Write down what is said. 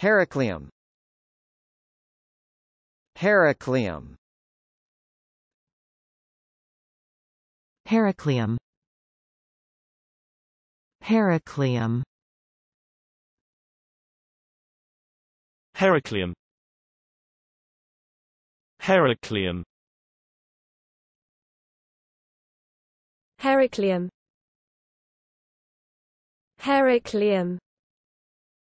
Heracleum Heracleum Heracleum Heracleum Heracleum Heracleum Heracleum Heracleum